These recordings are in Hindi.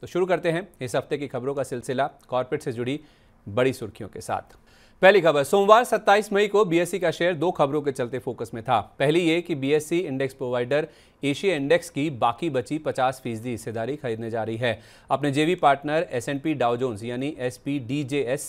तो शुरू करते हैं इस हफ्ते की खबरों का सिलसिला कॉरपोरेट से जुड़ी बड़ी सुर्खियों के साथ पहली खबर सोमवार 27 मई को बीएसई e का शेयर दो खबरों के चलते फोकस में था पहली ये कि BSE e index provider Asia index की बाकी बची 50 फीसदी हिस्सेदारी खरीदने जा रही है अपने जेवी पार्टनर एसएनपी डाउजोन्स यानी एस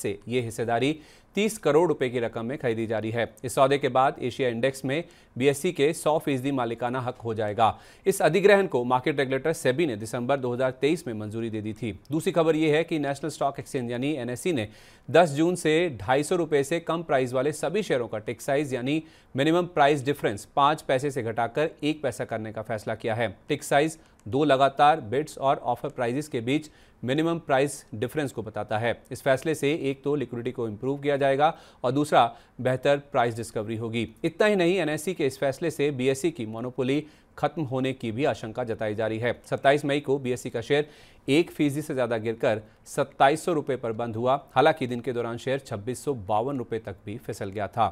से ये हिस्सेदारी 30 करोड़ रुपए की रकम में खरीदी जा रही है इस सौदे के बाद एशिया इंडेक्स में बीएसई के 100 फीसदी मालिकाना हक हो जाएगा इस अधिग्रहण को मार्केट रेगुलेटर सेबी ने दिसंबर 2023 में मंजूरी दे दी थी दूसरी खबर यह है कि नेशनल स्टॉक एक्सचेंज यानी एनएससी ने 10 जून से ढाई रुपए से कम प्राइस वाले सभी शेयरों का टिक साइज यानी मिनिमम प्राइस डिफरेंस पांच पैसे से घटाकर एक पैसा करने का फैसला किया है टिक साइज दो लगातार बिड्स और ऑफर प्राइजेस के बीच मिनिमम प्राइस डिफरेंस को बताता है इस फैसले से एक तो लिक्विडिटी को इम्प्रूव किया जाएगा और दूसरा बेहतर प्राइस डिस्कवरी होगी इतना ही नहीं एनएससी e के इस फैसले से बीएसई e की मोनोपोली खत्म होने की भी आशंका जताई जा रही है 27 मई को बीएसई e का शेयर एक फीसदी से ज़्यादा गिरकर सत्ताईस सौ पर बंद हुआ हालांकि दिन के दौरान शेयर छब्बीस सौ तक भी फिसल गया था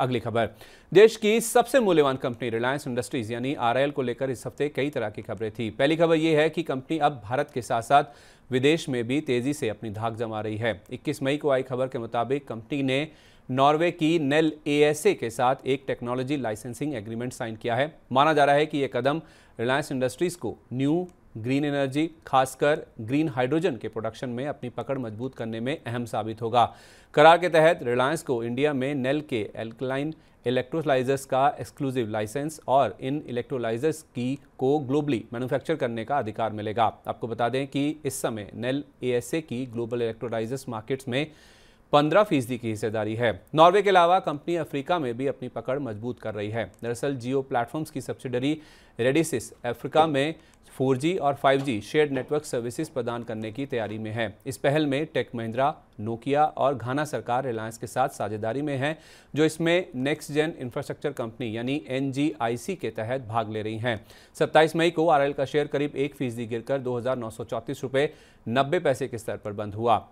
अगली खबर देश की सबसे मूल्यवान कंपनी रिलायंस इंडस्ट्रीज यानी आरआईएल को लेकर इस हफ्ते कई तरह की खबरें थी पहली खबर यह है कि कंपनी अब भारत के साथ साथ विदेश में भी तेजी से अपनी धाक जमा रही है 21 मई को आई खबर के मुताबिक कंपनी ने नॉर्वे की नेल एएसए के साथ एक टेक्नोलॉजी लाइसेंसिंग एग्रीमेंट साइन किया है माना जा रहा है कि यह कदम रिलायंस इंडस्ट्रीज को न्यू ग्रीन एनर्जी खासकर ग्रीन हाइड्रोजन के प्रोडक्शन में अपनी पकड़ मजबूत करने में अहम साबित होगा करार के तहत रिलायंस को इंडिया में नेल के एल्कलाइन इलेक्ट्रोलाइजर्स का एक्सक्लूसिव लाइसेंस और इन इलेक्ट्रोलाइजर्स की को ग्लोबली मैन्युफैक्चर करने का अधिकार मिलेगा आपको बता दें कि इस समय नेल एएसए की ग्लोबल इलेक्ट्रोलाइजर्स मार्केट्स में पंद्रह फीसदी की हिस्सेदारी है नॉर्वे के अलावा कंपनी अफ्रीका में भी अपनी पकड़ मजबूत कर रही है दरअसल जियो प्लेटफॉर्म्स की सब्सिडरी रेडिसिस अफ्रीका में 4G और 5G शेयर्ड नेटवर्क सर्विसेज प्रदान करने की तैयारी में है इस पहल में टेक महिंद्रा नोकिया और घाना सरकार रिलायंस के साथ साझेदारी में है जो इसमें नेक्स्ट जेन इंफ्रास्ट्रक्चर कंपनी यानी एन के तहत भाग ले रही हैं 27 मई को आर का शेयर करीब एक फीसदी गिरकर दो हजार रुपये नब्बे पैसे के स्तर पर बंद हुआ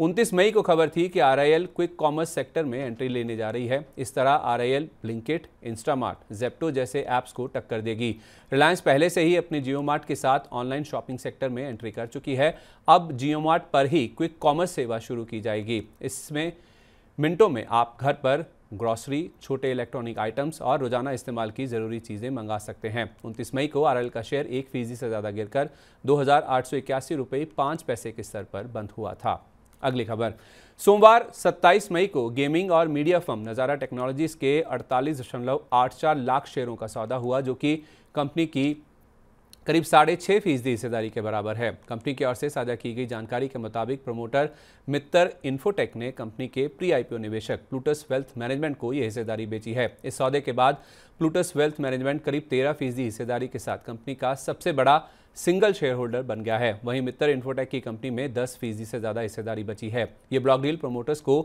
उनतीस मई को खबर थी कि आर क्विक कॉमर्स सेक्टर में एंट्री लेने जा रही है इस तरह R I L Blinkit Instamart Zepto जैसे ऐप्स को टक्कर देगी रिलायंस पहले से ही अपने जियो मार्ट के साथ ऑनलाइन शॉपिंग सेक्टर में एंट्री कर चुकी है अब जियो मार्ट पर ही क्विक कॉमर्स सेवा शुरू की जाएगी इसमें मिनटों में आप घर पर ग्रॉसरी छोटे इलेक्ट्रॉनिक आइटम्स और रोजाना इस्तेमाल की ज़रूरी चीज़ें मंगा सकते हैं उनतीस मई को आर का शेयर एक फीसदी से ज़्यादा गिरकर दो हज़ार आठ सौ इक्यासी रुपये पाँच पैसे के स्तर पर बंद हुआ था अगली खबर सोमवार 27 मई को गेमिंग और मीडिया फर्म नज़ारा टेक्नोलॉजीज़ के अड़तालीस दशमलव आठ चार लाख शेयरों का सौदा हुआ जो कि कंपनी की करीब साढ़े छः फीसदी हिस्सेदारी के बराबर है कंपनी की ओर से साझा की गई जानकारी के मुताबिक प्रमोटर मित्तर इन्फोटेक ने कंपनी के प्री आईपीओ निवेशक प्लूटस वेल्थ मैनेजमेंट को यह हिस्सेदारी बेची है इस सौदे के बाद प्लूटस वेल्थ मैनेजमेंट करीब तेरह फीसदी हिस्सेदारी के साथ कंपनी का सबसे बड़ा सिंगल शेयर होल्डर बन गया है वहीं मित्तर इन्फोटेक की कंपनी में दस फीसदी से ज़्यादा हिस्सेदारी बची है ये ब्लॉक डील प्रमोटर्स को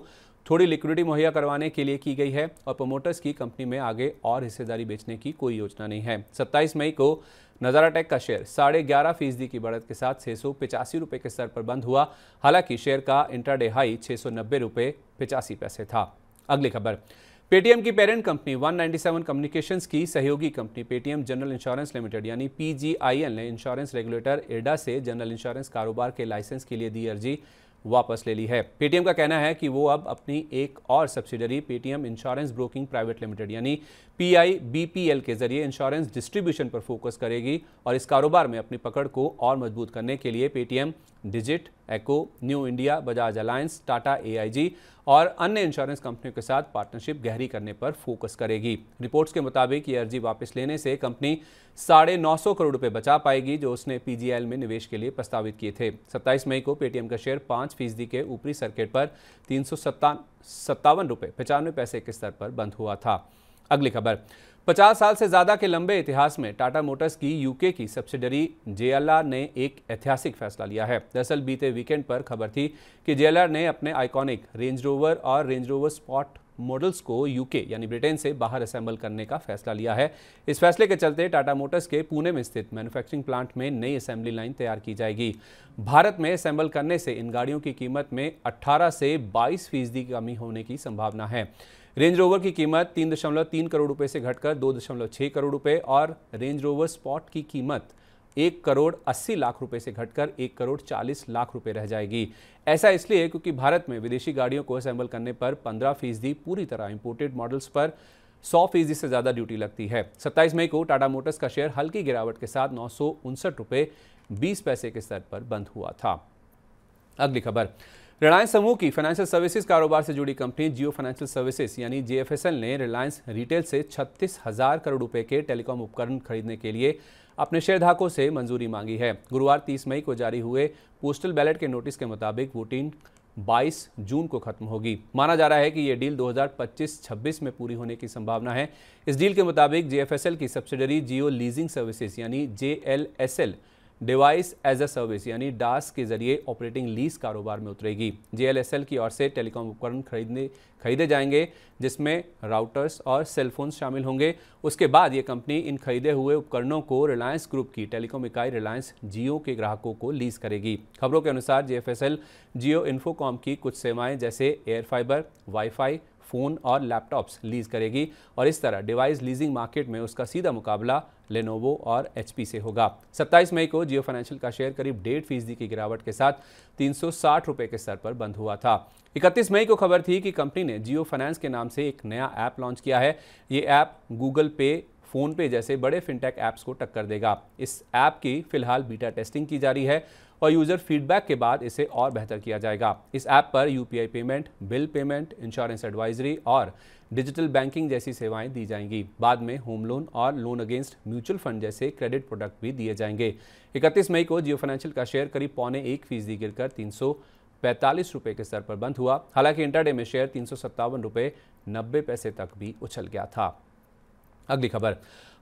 थोड़ी लिक्विडिटी मुहैया करवाने के लिए की गई है और प्रमोटर्स की कंपनी में आगे और हिस्सेदारी बेचने की कोई योजना नहीं है 27 मई को नजारा टेक का शेयर साढ़े ग्यारह फीसदी की बढ़त के साथ छह सौ पिचासी रुपए के स्तर पर बंद हुआ हालांकि शेयर का इंटरडे हाई छह सौ नब्बे रुपए पिचासी पैसे था अगली खबर पेटीएम की पेरेंट कंपनी 197 कम्युनिकेशंस की सहयोगी company Paytm general insurance limited यानी पीजीआईएल ने इंश्योरेंस रेगुलेटर एडा से जनरल इंश्योरेंस कारोबार के लाइसेंस के लिए दी अर्जी वापस ले ली है पेटीएम का कहना है कि वो अब अपनी एक और subsidiary Paytm insurance broking private limited यानी एल के जरिए इंश्योरेंस डिस्ट्रीब्यूशन पर फोकस करेगी और इस कारोबार में अपनी पकड़ को और मजबूत करने के लिए Paytm Digit Acko new India Bajaj Allianz Tata AIG और अन्य इंश्योरेंस कंपनियों के साथ पार्टनरशिप गहरी करने पर फोकस करेगी रिपोर्ट्स के मुताबिक ये अर्जी वापस लेने से कंपनी साढ़े नौ सौ करोड़ रुपये बचा पाएगी जो उसने एल में निवेश के लिए प्रस्तावित किए थे 27 मई को पेटीएम का शेयर पाँच फीसदी के ऊपरी सर्किट पर तीन सौ सत्तावन रुपये पचानवे पैसे के स्तर पर बंद हुआ था अगली खबर 50 साल से ज़्यादा के लंबे इतिहास में टाटा मोटर्स की यूके की सब्सिडरी जेएलआर ने एक ऐतिहासिक फैसला लिया है दरअसल बीते वीकेंड पर खबर थी कि जेएलआर ने अपने आइकॉनिक रेंज रोवर और रेंज रोवर स्पॉट मॉडल्स को यूके यानी ब्रिटेन से बाहर असेंबल करने का फैसला लिया है इस फैसले के चलते टाटा मोटर्स के पुणे में स्थित मैन्युफैक्चरिंग प्लांट में नई असेंबली लाइन तैयार की जाएगी भारत में असेंबल करने से इन गाड़ियों की कीमत में 18 से 22 फीसदी की कमी होने की संभावना है रेंज रोवर की कीमत तीन दशमलव तीन करोड़ रुपए से घटकर दो दशमलव छह करोड़ रुपए और रेंज रोवर स्पॉट की कीमत एक करोड़ अस्सी लाख रुपए से घटकर एक करोड़ चालीस लाख रुपए रह जाएगी ऐसा इसलिए क्योंकि भारत में विदेशी गाड़ियों को असेंबल करने पर पंद्रह फीसदी पूरी तरह इंपोर्टेड मॉडल्स पर सौ फीसदी से ज़्यादा ड्यूटी लगती है सत्ताईस मई को टाटा मोटर्स का शेयर हल्की गिरावट के साथ नौ सौ उनसठ रुपए बीस पैसे के स्तर पर बंद हुआ था अगली खबर रिलायंस समूह की फाइनेंशियल सर्विसेज कारोबार से जुड़ी कंपनी जियो फाइनेंशियल सर्विसेज यानी जीएफएसएल ने रिलायंस रिटेल से छत्तीस हजार करोड़ रुपए के टेलीकॉम उपकरण खरीदने के लिए अपने शेयरधारकों से मंजूरी मांगी है गुरुवार 30 मई को जारी हुए पोस्टल बैलेट के नोटिस के मुताबिक वोटिंग 22 जून को खत्म होगी माना जा रहा है कि ये डील 2025-26 में पूरी होने की संभावना है इस डील के मुताबिक जेएफएसएल की सब्सिडरी जियो लीजिंग सर्विसेज यानी JLSL device as a service यानी डास के जरिए ऑपरेटिंग लीज कारोबार में उतरेगी जेएलएसएल की ओर से टेलीकॉम उपकरण खरीदने खरीदे जाएंगे जिसमें राउटर्स और सेलफोन्स शामिल होंगे उसके बाद ये कंपनी इन खरीदे हुए उपकरणों को रिलायंस ग्रुप की टेलीकॉम इकाई रिलायंस जियो के ग्राहकों को लीज करेगी खबरों के अनुसार जेएफएसएल जियो इन्फोकॉम की कुछ सेवाएँ जैसे एयर फाइबर वाईफाई फ़ोन और लैपटॉप्स लीज करेगी और इस तरह डिवाइस लीजिंग मार्केट में उसका सीधा मुकाबला लेनोवो और एच से होगा 27 मई को जियो फाइनेंशियल का शेयर करीब डेढ़ फीसदी की गिरावट के साथ तीन रुपए के स्तर पर बंद हुआ था 31 मई को खबर थी कि कंपनी ने जियो फाइनेंस के नाम से एक नया ऐप लॉन्च किया है ये ऐप गूगल पे फ़ोन पे जैसे बड़े फिनटेक ऐप्स को टक्कर देगा इस ऐप की फिलहाल बीटा टेस्टिंग की जा रही है और यूज़र फीडबैक के बाद इसे और बेहतर किया जाएगा इस ऐप पर यू payment bill payment insurance advisory और डिजिटल बैंकिंग जैसी सेवाएं दी जाएंगी बाद में होम लोन और लोन अगेंस्ट म्यूचुअल फंड जैसे क्रेडिट प्रोडक्ट भी दिए जाएंगे 31 मई को जियो फाइनेंशियल का शेयर करीब पौने एक फीसदी कर तीन पैंतालीस के स्तर पर बंद हुआ हालांकि इंटरडे में शेयर तीन सौ सत्तावन रुपये नब्बे पैसे तक भी उछल गया था अगली खबर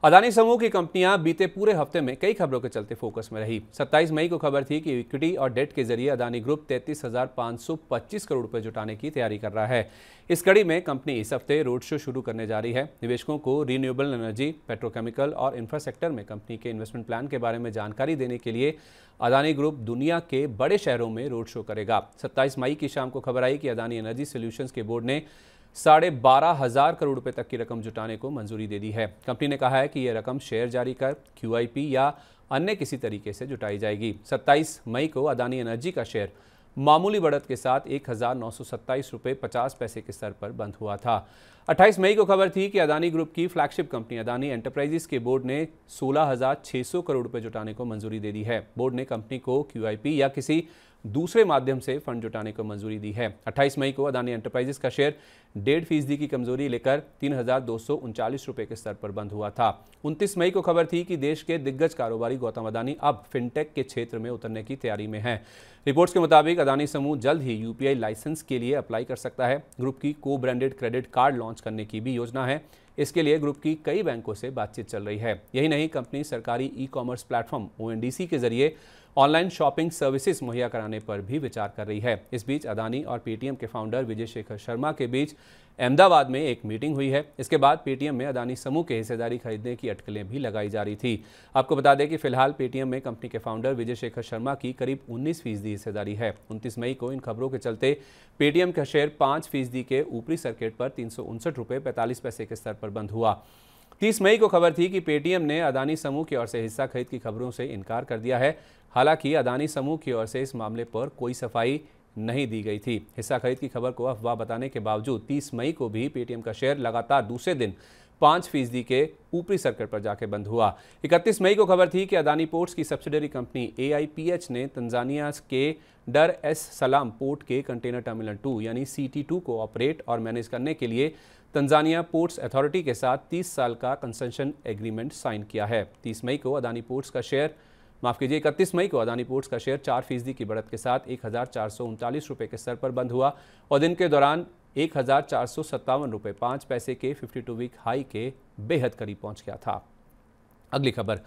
अदानी समूह की कंपनियां बीते पूरे हफ्ते में कई खबरों के चलते फोकस में रही 27 मई को खबर थी कि इक्विटी और डेट के जरिए अदानी ग्रुप 33,525 करोड़ रुपए जुटाने की तैयारी कर रहा है इस कड़ी में कंपनी इस हफ्ते रोड शो शुरू करने जा रही है निवेशकों को रिन्यूएबल एनर्जी पेट्रोकेमिकल और इंफ्रा सेक्टर में कंपनी के इन्वेस्टमेंट प्लान के बारे में जानकारी देने के लिए अदानी ग्रुप दुनिया के बड़े शहरों में रोड शो करेगा सत्ताईस मई की शाम को खबर आई कि अदानी एनर्जी सोल्यूशंस के बोर्ड ने साढ़े बारह हजार करोड़ रुपए तक की रकम जुटाने को मंजूरी दे दी है कंपनी ने कहा है कि यह रकम शेयर जारी कर क्यू या अन्य किसी तरीके से जुटाई जाएगी 27 मई को अदानी एनर्जी का शेयर मामूली बढ़त के साथ एक हज़ार नौ सौ सत्ताईस रुपये पचास पैसे के स्तर पर बंद हुआ था 28 मई को खबर थी कि अदानी ग्रुप की फ्लैगशिप कंपनी अदानी एंटरप्राइजेस के बोर्ड ने 16,600 करोड़ रुपए जुटाने को मंजूरी दे दी है बोर्ड ने कंपनी को क्यूआईपी या किसी दूसरे माध्यम से फंड जुटाने को मंजूरी दी है 28 मई को अदानी एंटरप्राइजेस का शेयर डेढ़ फीसदी की कमजोरी लेकर तीन रुपए के स्तर पर बंद हुआ था 29 मई को खबर थी कि देश के दिग्गज कारोबारी गौतम अदानी अब फिनटेक के क्षेत्र में उतरने की तैयारी में है रिपोर्ट्स के मुताबिक अदानी समूह जल्द ही यूपीआई लाइसेंस के लिए अप्लाई कर सकता है ग्रुप की को ब्रांडेड क्रेडिट कार्ड लॉन्च करने की भी योजना है इसके लिए ग्रुप की कई बैंकों से बातचीत चल रही है यही नहीं कंपनी सरकारी ई कॉमर्स प्लेटफॉर्म ओ के जरिए ऑनलाइन शॉपिंग सर्विसेज मुहैया कराने पर भी विचार कर रही है इस बीच अदानी और पेटीएम के फाउंडर विजय शेखर शर्मा के बीच अहमदाबाद में एक मीटिंग हुई है इसके बाद पेटीएम में अदानी समूह के हिस्सेदारी खरीदने की अटकलें भी लगाई जा रही थी आपको बता दें कि फिलहाल पेटीएम में कंपनी के फाउंडर विजय शेखर शर्मा की करीब 19 फीसदी हिस्सेदारी है 29 मई को इन खबरों के चलते पेटीएम का शेयर 5 फीसदी के ऊपरी सर्किट पर तीन सौ पैसे के स्तर पर बंद हुआ तीस मई को खबर थी कि पेटीएम ने अदानी समूह की ओर से हिस्सा खरीद की खबरों से इनकार कर दिया है हालांकि अदानी समूह की ओर से इस मामले पर कोई सफाई नहीं दी गई थी हिस्सा खरीद की खबर को अफवाह बताने के बावजूद 30 मई को भी पेटीएम का शेयर लगातार दूसरे दिन पाँच फीसदी के ऊपरी सर्किट पर जाके बंद हुआ 31 मई को खबर थी कि अदानी पोर्ट्स की सब्सिडरी कंपनी ए ने तंजानिया के डर एस सलाम पोर्ट के कंटेनर टर्मिनल टू यानी सी टू को ऑपरेट और मैनेज करने के लिए तंजानिया पोर्ट्स अथॉरिटी के साथ 30 साल का कंसेशन एग्रीमेंट साइन किया है 30 मई को अदानी पोर्ट्स का शेयर माफ कीजिए इकतीस मई को अदानी पोर्ट्स का शेयर चार फीसदी की बढ़त के साथ एक रुपए के स्तर पर बंद हुआ और दिन के दौरान एक रुपए पांच पैसे के 52 वीक हाई के बेहद करीब पहुंच गया था अगली खबर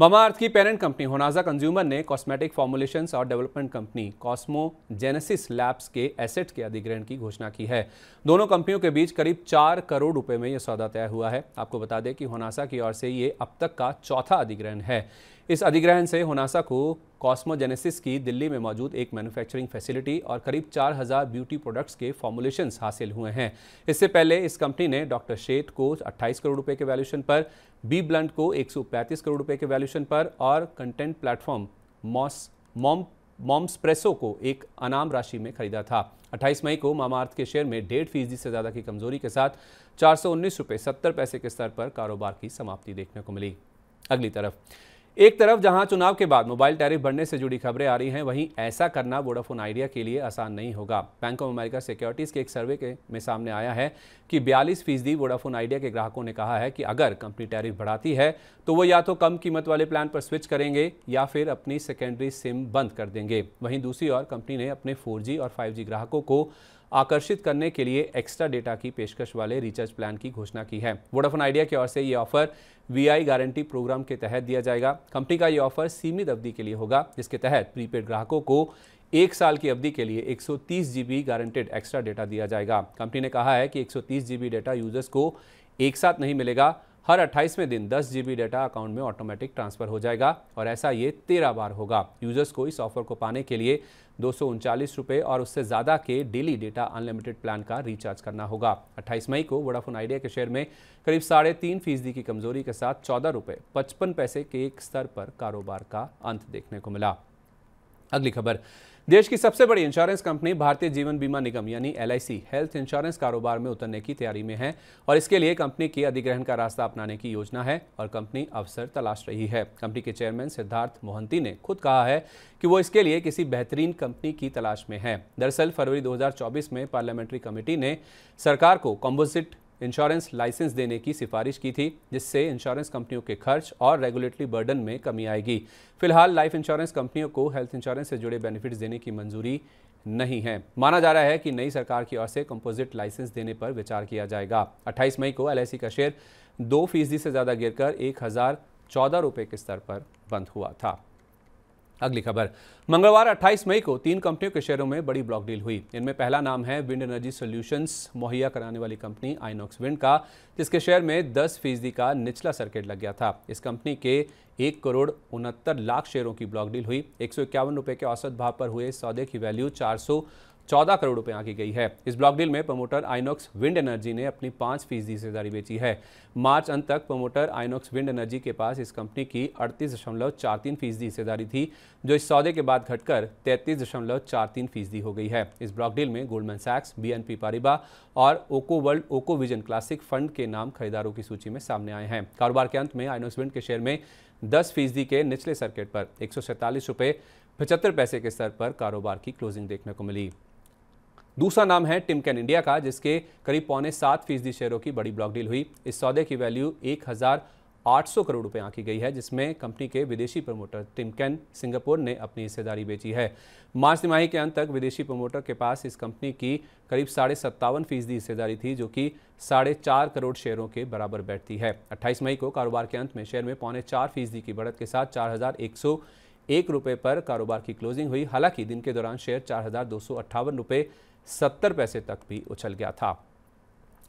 ममाअर्थ की पेरेंट कंपनी होनाजा कंज्यूमर ने कॉस्मेटिक फॉर्मुलेशंस और development company Cosmo Genesis Labs के एसेट के अधिग्रहण की घोषणा की है दोनों कंपनियों के बीच करीब चार करोड़ रुपए में यह सौदा तय हुआ है आपको बता दें कि होनासा की ओर से ये अब तक का चौथा अधिग्रहण है इस अधिग्रहण से होनासा को कॉस्मोजेनेसिस की दिल्ली में मौजूद एक मैन्युफैक्चरिंग फैसिलिटी और करीब 4000 ब्यूटी प्रोडक्ट्स के फॉर्मुलेशंस हासिल हुए हैं इससे पहले इस कंपनी ने डॉक्टर शेठ को 28 करोड़ रुपए के वैल्यूशन पर बी ब्लंट को एक करोड़ रुपए के वैल्यूशन पर और कंटेंट प्लेटफॉर्म मॉस मॉम मॉम्सप्रेसो को एक अनाम राशि में खरीदा था 28 मई को मामार्थ के शेयर में डेढ़ फीसदी से ज़्यादा की कमजोरी के साथ चार सौ पैसे के स्तर पर कारोबार की समाप्ति देखने को मिली अगली तरफ एक तरफ जहां चुनाव के बाद मोबाइल टैरिफ बढ़ने से जुड़ी खबरें आ रही हैं वहीं ऐसा करना वोडाफोन आइडिया के लिए आसान नहीं होगा बैंक ऑफ अमेरिका सिक्योरिटीज़ के एक सर्वे के में सामने आया है कि बयालीस फीसदी वोडाफोन आइडिया के ग्राहकों ने कहा है कि अगर कंपनी टैरिफ बढ़ाती है तो वो या तो कम कीमत वाले प्लान पर स्विच करेंगे या फिर अपनी सेकेंडरी सिम बंद कर देंगे वहीं दूसरी ओर कंपनी ने अपने फोर और फाइव ग्राहकों को आकर्षित करने के लिए एक्स्ट्रा डेटा की पेशकश वाले रिचार्ज प्लान की घोषणा की है वोडाफोन आइडिया की ओर से ये ऑफर वीआई गारंटी प्रोग्राम के तहत दिया जाएगा कंपनी का ये ऑफर सीमित अवधि के लिए होगा जिसके तहत प्रीपेड ग्राहकों को एक साल की अवधि के लिए एक जीबी गारंटेड एक्स्ट्रा डेटा दिया जाएगा कंपनी ने कहा है कि एक जीबी डेटा यूजर्स को एक साथ नहीं मिलेगा हर 28वें दिन दस जी डेटा अकाउंट में ऑटोमेटिक ट्रांसफ़र हो जाएगा और ऐसा ये तेरह बार होगा यूज़र्स को इस ऑफर को पाने के लिए दो रुपए और उससे ज़्यादा के डेली डेटा अनलिमिटेड प्लान का रिचार्ज करना होगा 28 मई को वोडाफोन आइडिया के शेयर में करीब साढ़े तीन फीसदी की कमजोरी के साथ चौदह रुपये पचपन पैसे के एक स्तर पर कारोबार का अंत देखने को मिला अगली खबर देश की सबसे बड़ी इंश्योरेंस कंपनी भारतीय जीवन बीमा निगम यानी एल हेल्थ इंश्योरेंस कारोबार में उतरने की तैयारी में है और इसके लिए कंपनी के अधिग्रहण का रास्ता अपनाने की योजना है और कंपनी अवसर तलाश रही है कंपनी के चेयरमैन सिद्धार्थ मोहंती ने खुद कहा है कि वो इसके लिए किसी बेहतरीन कंपनी की तलाश में है दरअसल फरवरी दो में पार्लियामेंट्री कमेटी ने सरकार को कॉम्पोजिट इंश्योरेंस लाइसेंस देने की सिफारिश की थी जिससे इंश्योरेंस कंपनियों के खर्च और रेगुलेटरी बर्डन में कमी आएगी फिलहाल लाइफ इंश्योरेंस कंपनियों को हेल्थ इंश्योरेंस से जुड़े बेनिफिट्स देने की मंजूरी नहीं है माना जा रहा है कि नई सरकार की ओर से कंपोजिट लाइसेंस देने पर विचार किया जाएगा 28 मई को एल का शेयर दो फीसदी से ज़्यादा गिरकर एक हज़ार चौदह रुपये के स्तर पर बंद हुआ था अगली खबर मंगलवार 28 मई को तीन कंपनियों के शेयरों में बड़ी ब्लॉक डील हुई इनमें पहला नाम है विंड एनर्जी सॉल्यूशंस मुहैया कराने वाली कंपनी आइनॉक्स विंड का जिसके शेयर में 10 फीसदी का निचला सर्किट लग गया था इस कंपनी के एक करोड़ उनहत्तर लाख शेयरों की ब्लॉक डील हुई एक सौ के औसत भाव पर हुए सौदे की वैल्यू चार चौदह करोड़ रुपए आंकी गई है इस ब्लॉक डील में प्रमोटर आइनोक्स विंड एनर्जी ने अपनी पांच फीसदी हिस्सेदारी बेची है मार्च अंत तक प्रमोटर आइनोक्स विंड एनर्जी के पास इस कंपनी की अड़तीस दशमलव चार तीन फीसदी हिस्सेदारी थी जो इस सौदे के बाद घटकर तैतीस दशमलव चार तीन फीसदी हो गई है इस ब्लॉक डील में गोल्डमैन सैक्स बी पारिबा और ओको वर्ल्ड ओको विजन क्लासिक फंड के नाम खरीदारों की सूची में सामने आए हैं कारोबार के अंत में आइनोक्स विंड के शेयर में दस फीसदी के निचले सर्किट पर एक सौ पचहत्तर पैसे के स्तर पर कारोबार की क्लोजिंग देखने को मिली दूसरा नाम है टिमकैन इंडिया का जिसके करीब पौने सात फीसदी शेयरों की बड़ी ब्लॉक डील हुई इस सौदे की वैल्यू एक सौ करोड़ रुपए आंकी गई है जिसमें कंपनी के विदेशी प्रमोटर टिमकैन सिंगापुर ने अपनी हिस्सेदारी बेची है मार्च तिमाही के अंत तक विदेशी प्रमोटर के पास इस कंपनी की करीब साढ़े सत्तावन फीसदी हिस्सेदारी थी जो कि साढ़े चार करोड़ शेयरों के बराबर बैठती है 28 मई को कारोबार के अंत में शेयर में पौने चार फीसदी की बढ़त के साथ चार हज़ार एक सौ एक रुपये पर कारोबार की क्लोजिंग हुई हालांकि दिन के दौरान शेयर चार हज़ार दो सौ अट्ठावन रुपये सत्तर पैसे तक भी उछल गया था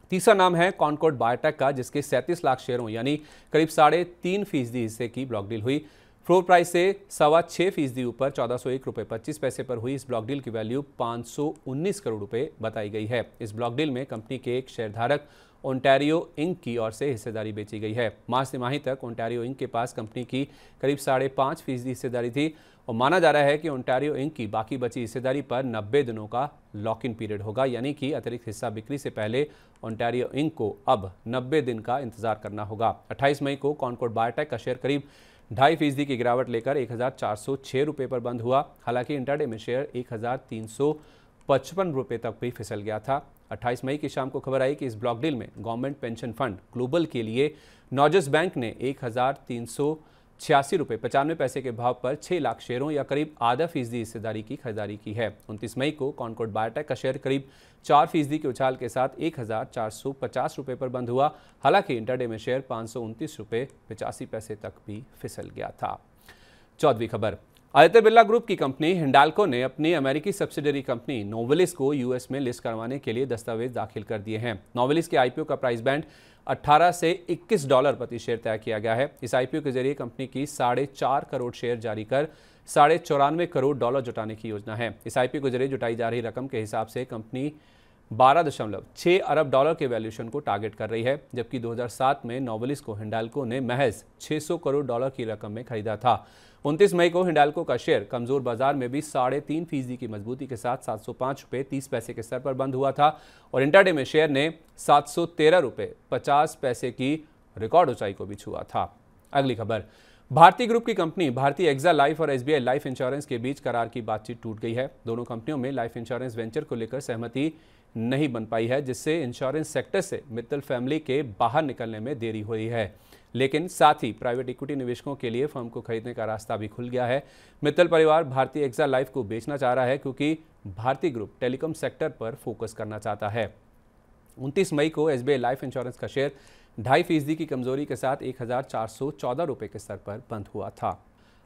तीसरा नाम है कॉनकोड बायोटेक का जिसके 37 लाख शेयरों यानी करीब साढ़े तीन फीसदी हिस्से की ब्लॉक डील हुई फ्लोर प्राइस से सवा छः फीसदी ऊपर चौदह सौ एक रुपये पच्चीस पैसे पर हुई इस ब्लॉक डील की वैल्यू सौ उन्नीस करोड़ रुपए बताई गई है इस ब्लॉक डील में कंपनी के एक शेयरधारक ओंटारियो इंक की ओर से हिस्सेदारी बेची गई है मार्च तिमाही तक ओंटारियो इंक के पास कंपनी की करीब साढ़े पाँच फीसदी हिस्सेदारी थी और माना जा रहा है कि ओंटारियो इंक की बाकी बची हिस्सेदारी पर 90 दिनों का लॉक इन पीरियड होगा यानी कि अतिरिक्त हिस्सा बिक्री से पहले ओंटारियो इंक को अब नब्बे दिन का इंतजार करना होगा अट्ठाईस मई को कॉनकोड बायोटेक का शेयर करीब ढाई फीसदी की गिरावट लेकर एक रुपए पर बंद हुआ हालांकि इंटरडे में शेयर एक पचपन रुपये तक भी फिसल गया था 28 मई की शाम को खबर आई कि इस ब्लॉक डील में गवर्नमेंट पेंशन फंड ग्लोबल के लिए नॉजस बैंक ने एक हज़ार तीन छियासी रुपये पचानवे पैसे के भाव पर 6 लाख शेयरों या करीब आधा फीसदी हिस्सेदारी की खरीदारी की है 29 मई को कॉनकोड बायोटेक का शेयर करीब 4 फीसदी के उछाल के साथ एक रुपए पर बंद हुआ हालांकि इंटरडे में शेयर पाँच रुपए पचासी पैसे तक भी फिसल गया था चौदहवीं खबर आदित्य बिरला ग्रुप की कंपनी हिंडालको ने अपनी अमेरिकी सब्सिडरी कंपनी नोवेलिस को यूएस में लिस्ट करवाने के लिए दस्तावेज दाखिल कर दिए हैं नोवेलिस के आईपीओ का प्राइस बैंड 18 से 21 डॉलर प्रति शेयर तय किया गया है इस आईपीओ के जरिए कंपनी की साढ़े चार करोड़ शेयर जारी कर साढ़े चौरानवे करोड़ डॉलर जुटाने की योजना है इस आईपीओ के जरिए जुटाई जा रही रकम के हिसाब से कंपनी बारह दशमलव अरब डॉलर के वैल्यूशन को टारगेट कर रही है जबकि 2007 में नोवलिस को हिंडालको ने महज 600 करोड़ डॉलर की रकम में खरीदा था 29 मई को हिंडालको का शेयर कमजोर बाजार में भी साढ़े तीन फीसदी की मजबूती के साथ सात सौ पाँच रुपये तीस पैसे के स्तर पर बंद हुआ था और इंटरडे में शेयर ने सात सौ तेरह रुपये पचास पैसे की रिकॉर्ड ऊंचाई को भी छुआ था अगली खबर भारतीय ग्रुप की कंपनी भारतीय एक्जा लाइफ और एसबीआई लाइफ इंश्योरेंस के बीच करार की बातचीत टूट गई है दोनों कंपनियों में लाइफ इंश्योरेंस वेंचर को लेकर सहमति नहीं बन पाई है जिससे इंश्योरेंस सेक्टर से मित्तल फैमिली के बाहर निकलने में देरी हुई है लेकिन साथ ही प्राइवेट इक्विटी निवेशकों के लिए फर्म को खरीदने का रास्ता भी खुल गया है मित्तल परिवार भारतीय एक्सा लाइफ को बेचना चाह रहा है क्योंकि भारतीय ग्रुप टेलीकॉम सेक्टर पर फोकस करना चाहता है उनतीस मई को एस लाइफ इंश्योरेंस का शेयर ढाई फीसदी की कमजोरी के साथ एक रुपए के स्तर पर बंद हुआ था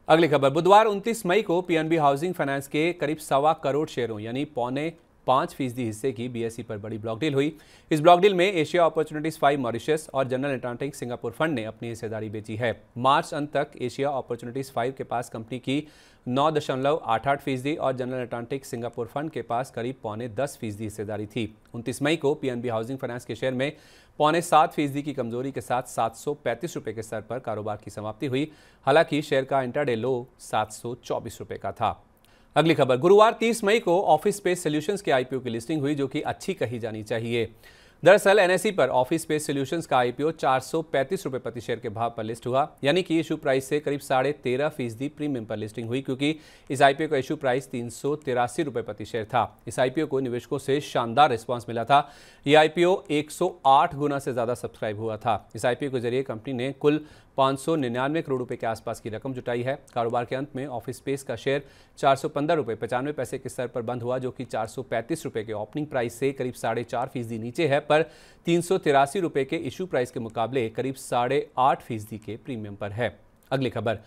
अगली खबर बुधवार 29 मई को पीएनबी हाउसिंग फाइनेंस के करीब सवा करोड़ शेयरों यानी पौने पाँच फीसदी हिस्से की बीएसई e पर बड़ी ब्लॉक डील हुई इस ब्लॉक डील में एशिया अपॉर्चुनिटीज फाइव मॉरिशस और जनरल एटलांटिक सिंगापुर फंड ने अपनी हिस्सेदारी बेची है मार्च अंत तक एशिया अपॉर्चुनिटीज फाइव के पास कंपनी की नौ दशमलव आठ आठ फीसदी और जनरल एटलांटिक सिंगापुर फंड के पास करीब पौने दस फीसदी हिस्सेदारी थी उनतीस मई को पीएनबी हाउसिंग फाइनेंस के शेयर में पौने सात फीसदी की कमजोरी के साथ सात सौ पैंतीस रुपये के स्तर पर कारोबार की समाप्ति हुई हालांकि शेयर का इंटरडे लो सात सौ चौबीस रुपये का था अगली खबर गुरुवार 30 मई को ऑफिस स्पेस सॉल्यूशंस के आईपीओ की लिस्टिंग हुई जो कि अच्छी कही जानी चाहिए दरअसल एनएससी e पर ऑफिस स्पेस सॉल्यूशंस का आईपीओ चार सौ प्रति शेयर के भाव पर लिस्ट हुआ यानी कि इशू प्राइस से करीब साढ़े तेरह फीसदी प्रीमियम पर लिस्टिंग हुई क्योंकि इस आईपीओ का इशू प्राइस तीन सौ तिरासी रुपये प्रति शेयर था इस आईपीओ को निवेशकों से शानदार रिस्पांस मिला था यह आईपीओ 108 गुना से ज़्यादा सब्सक्राइब हुआ था इस आईपीओ के जरिए कंपनी ने कुल पाँच करोड़ रुपए के आसपास की रकम जुटाई है कारोबार के अंत में ऑफिस स्पेस का शेयर चार सौ पंद्रह रुपये पचानवे पैसे के स्तर पर बंद हुआ जो कि चार रुपये के ओपनिंग प्राइस से करीब साढ़े चार फीसदी नीचे है पर तीन रुपए के इशू प्राइस के मुकाबले करीब साढ़े आठ फीसदी के प्रीमियम पर है अगली खबर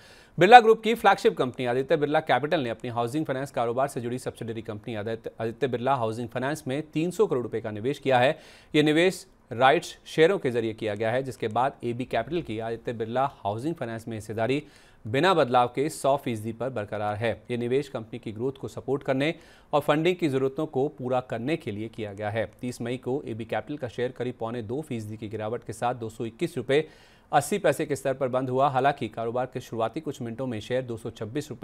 बिरला ग्रुप की flagship company Aditya Birla capital ने अपनी हाउसिंग फाइनेंस कारोबार से जुड़ी subsidiary company Aditya Birla housing finance में 300 करोड़ रुपए का निवेश किया है यह निवेश राइट्स शेयरों के जरिए किया गया है जिसके बाद एबी कैपिटल की आदित्य बिरला हाउसिंग फाइनेंस में हिस्सेदारी बिना बदलाव के 100 फीसदी पर बरकरार है ये निवेश कंपनी की ग्रोथ को सपोर्ट करने और फंडिंग की जरूरतों को पूरा करने के लिए किया गया है 30 मई को एबी कैपिटल का शेयर करीब पौने दो फीसदी की गिरावट के साथ दो सौ अस्सी पैसे के स्तर पर बंद हुआ हालांकि कारोबार के शुरुआती कुछ मिनटों में शेयर दो सौ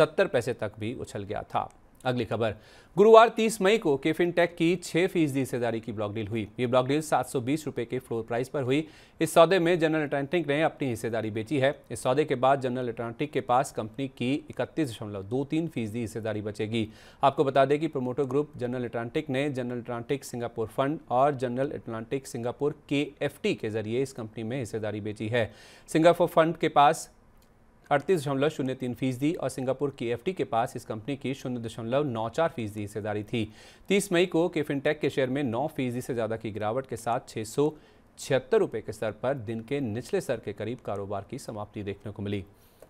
पैसे तक भी उछल गया था अगली खबर गुरुवार 30 मई को केफिन टेक की 6 फीसदी हिस्सेदारी की ब्लॉक डील हुई ये ब्लॉक डील 720 रुपए के फ्लोर प्राइस पर हुई इस सौदे में जनरल अटलांटिक ने अपनी हिस्सेदारी बेची है इस सौदे के बाद जनरल अटलांटिक के पास कंपनी की इकतीस दशमलव दो तीन फीसदी हिस्सेदारी बचेगी आपको बता दें कि प्रोमोटर ग्रुप जनरल अटलांटिक ने जनरल अटलांटिक सिंगापुर फंड और जनरल अटलांटिक सिंगापुर के के जरिए इस कंपनी में हिस्सेदारी बेची है सिंगापुर फंड के पास अड़तीस दशमलव शून्य तीन फीसदी और सिंगापुर की एफ के पास इस कंपनी की शून्य दशमलव नौ चार फीसदी हिस्सेदारी थी तीस मई को केफिनटेक के शेयर में नौ फीसदी से ज़्यादा की गिरावट के साथ छह सौ छिहत्तर रुपये के स्तर पर दिन के निचले स्तर के करीब कारोबार की समाप्ति देखने को मिली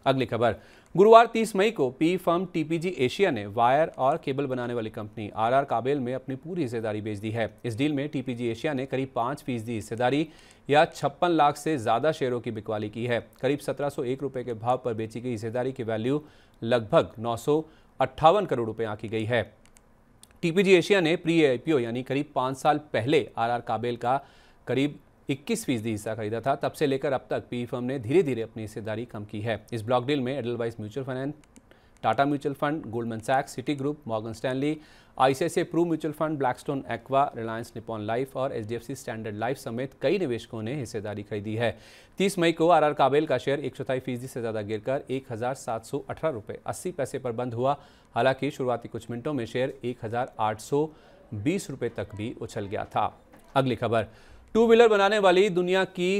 अगली खबर गुरुवार 30 मई को पी फर्म टीपीजी एशिया ने वायर और केबल बनाने वाली कंपनी आरआर काबेल में अपनी पूरी हिस्सेदारी बेच दी है इस डील में टीपीजी एशिया ने करीब पांच फीसदी हिस्सेदारी या छप्पन लाख से ज़्यादा शेयरों की बिकवाली की है करीब सत्रह सौ के भाव पर बेची गई हिस्सेदारी की वैल्यू लगभग नौ करोड़ रुपए आंकी गई है टीपीजी एशिया ने प्री आईपीओ यानी करीब पांच साल पहले आरआर काबेल का करीब 21 फीसदी हिस्सा खरीदा था तब से लेकर अब तक पी फर्म ने धीरे धीरे अपनी हिस्सेदारी कम की है इस ब्लॉक डील में Edelweiss mutual finance Tata mutual fund Goldman सैक्स Citi group Morgan Stanley ICICI Pru mutual fund Blackstone Aqua Reliance Nippon life और एचडीएफसी स्टैंडर्ड लाइफ समेत कई निवेशकों ने हिस्सेदारी खरीदी है 30 मई को आरआर काबेल का शेयर एक फीसदी से ज़्यादा गिरकर एक हज़ार सात सौ अठारह अस्सी पैसे पर बंद हुआ हालांकि शुरुआती कुछ मिनटों में शेयर एक हज़ार आठ सौ बीस रुपये तक भी उछल गया था अगली खबर टू व्हीलर बनाने वाली दुनिया की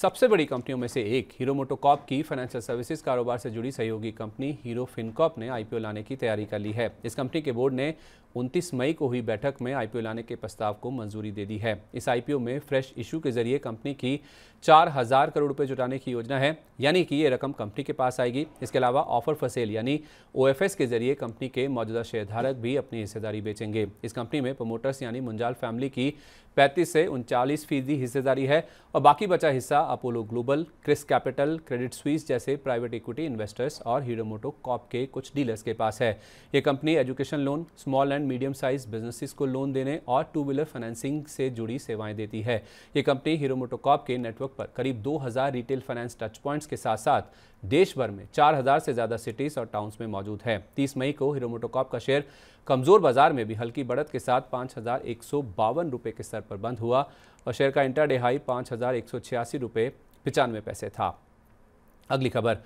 सबसे बड़ी कंपनियों में से एक हीरो मोटोकॉप की फाइनेंशियल सर्विसेज कारोबार से जुड़ी सहयोगी कंपनी हीरो फिनकॉप ने आईपीओ लाने की तैयारी कर ली है इस कंपनी के बोर्ड ने 29 मई को हुई बैठक में आईपीओ लाने के प्रस्ताव को मंजूरी दे दी है इस आईपीओ में फ्रेश इशू के जरिए कंपनी की चार हजार करोड़ रुपए जुटाने की योजना है यानी कि ये रकम कंपनी के पास आएगी इसके अलावा ऑफर फसेल यानी ओ के जरिए कंपनी के मौजूदा शेयरधारक भी अपनी हिस्सेदारी बेचेंगे इस कंपनी में प्रोमोटर्स यानी मुंजाल फैमिली की 35 से उनचालीस फीसदी हिस्सेदारी है और बाकी बचा हिस्सा Apollo global Chris capital credit Suisse जैसे प्राइवेट इक्विटी इन्वेस्टर्स और हीरोमोटो कॉप के कुछ डीलर्स के पास है ये company education loan small and medium size businesses को लोन देने और टू व्हीलर फाइनेंसिंग से जुड़ी सेवाएं देती है ये कंपनी हीरो कॉप के नेटवर्क पर करीब दो रिटेल फाइनेंस टच पॉइंट्स के साथ साथ देश भर में चार से ज़्यादा सिटीज़ और टाउन्स में मौजूद है तीस मई को हीरो कॉप का शेयर कमज़ोर बाजार में भी हल्की बढ़त के साथ पाँच हज़ार एक सौ बावन के स्तर पर बंद हुआ और शेयर का इंटरडे हाई पाँच हज़ार एक सौ छियासी रुपये पचानवे पैसे था अगली खबर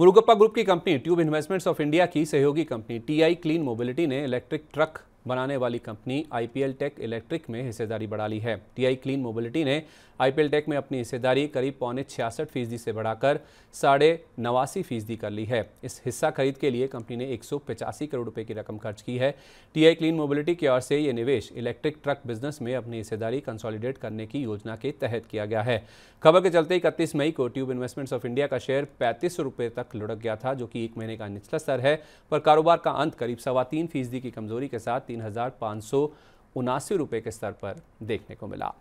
मुरुगप्पा ग्रुप की company tube investments of India की सहयोगी कंपनी टीआई क्लीन मोबिलिटी ने इलेक्ट्रिक ट्रक बनाने वाली कंपनी आईपीएल टेक इलेक्ट्रिक में हिस्सेदारी बढ़ा ली है टीआई क्लीन मोबिलिटी ने आईपीएल टेक में अपनी हिस्सेदारी करीब पौने छियासठ फीसदी से बढ़ाकर साढ़े नवासी फीसदी कर ली है इस हिस्सा खरीद के लिए कंपनी ने एक करोड़ रुपए की रकम खर्च की है टीआई क्लीन मोबिलिटी की ओर से ये निवेश इलेक्ट्रिक ट्रक बिजनेस में अपनी हिस्सेदारी कंसोलिडेट करने की योजना के तहत किया गया है खबर के चलते इकतीस मई को ट्यूब इन्वेस्टमेंट्स ऑफ इंडिया का शेयर पैंतीस रुपये तक लुढ़क गया था जो कि एक महीने का निचला स्तर है पर कारोबार का अंत करीब सवा तीन फीसदी की कमजोरी के साथ तीन हजार पाँच सौ उनासी रुपये के स्तर पर देखने को मिला